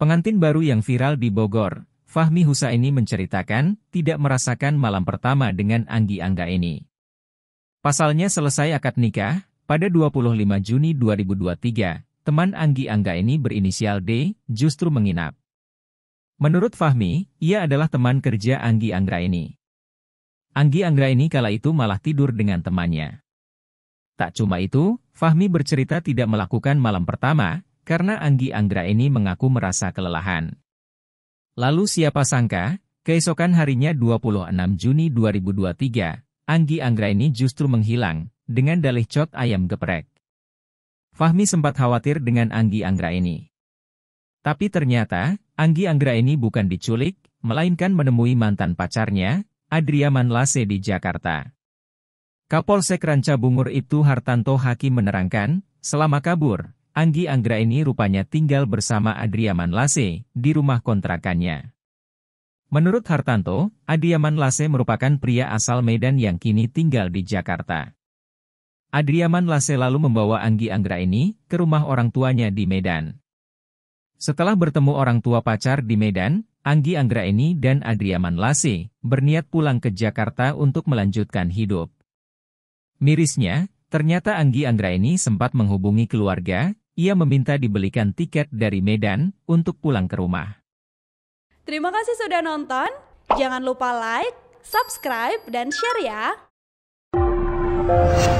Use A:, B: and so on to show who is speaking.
A: Pengantin baru yang viral di Bogor, Fahmi Husaini menceritakan, tidak merasakan malam pertama dengan Anggi Angga ini. Pasalnya selesai akad nikah, pada 25 Juni 2023, teman Anggi Angga ini berinisial D, justru menginap. Menurut Fahmi, ia adalah teman kerja Anggi Anggra ini. Anggi Anggra ini kala itu malah tidur dengan temannya. Tak cuma itu, Fahmi bercerita tidak melakukan malam pertama, karena Anggi Anggra ini mengaku merasa kelelahan. Lalu siapa sangka, keesokan harinya 26 Juni 2023, Anggi Anggra ini justru menghilang, dengan dalih cot ayam geprek. Fahmi sempat khawatir dengan Anggi Anggra ini. Tapi ternyata, Anggi Anggra ini bukan diculik, melainkan menemui mantan pacarnya, Adriaman Lase di Jakarta. Kapolsek Ranca Bungur itu Hartanto Hakim menerangkan, selama kabur, Anggi Anggra ini rupanya tinggal bersama Adriaman Lase di rumah kontrakannya. Menurut Hartanto, Adriaman Lase merupakan pria asal Medan yang kini tinggal di Jakarta. Adriaman Lase lalu membawa Anggi Anggra ini ke rumah orang tuanya di Medan. Setelah bertemu orang tua pacar di Medan, Anggi Anggra ini dan Adriaman Lase berniat pulang ke Jakarta untuk melanjutkan hidup. Mirisnya, ternyata Anggi Anggra ini sempat menghubungi keluarga ia meminta dibelikan tiket dari Medan untuk pulang ke rumah.
B: Terima kasih sudah nonton. Jangan lupa like, subscribe, dan share ya.